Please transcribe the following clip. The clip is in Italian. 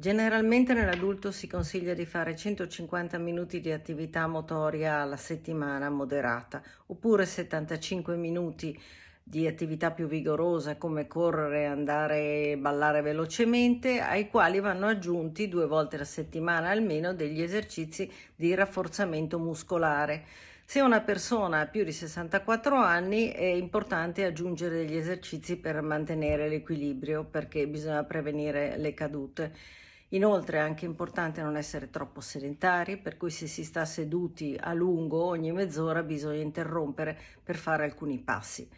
Generalmente nell'adulto si consiglia di fare 150 minuti di attività motoria alla settimana moderata oppure 75 minuti di attività più vigorosa come correre, andare e ballare velocemente, ai quali vanno aggiunti due volte alla settimana almeno degli esercizi di rafforzamento muscolare. Se una persona ha più di 64 anni è importante aggiungere degli esercizi per mantenere l'equilibrio perché bisogna prevenire le cadute. Inoltre è anche importante non essere troppo sedentari, per cui se si sta seduti a lungo ogni mezz'ora bisogna interrompere per fare alcuni passi.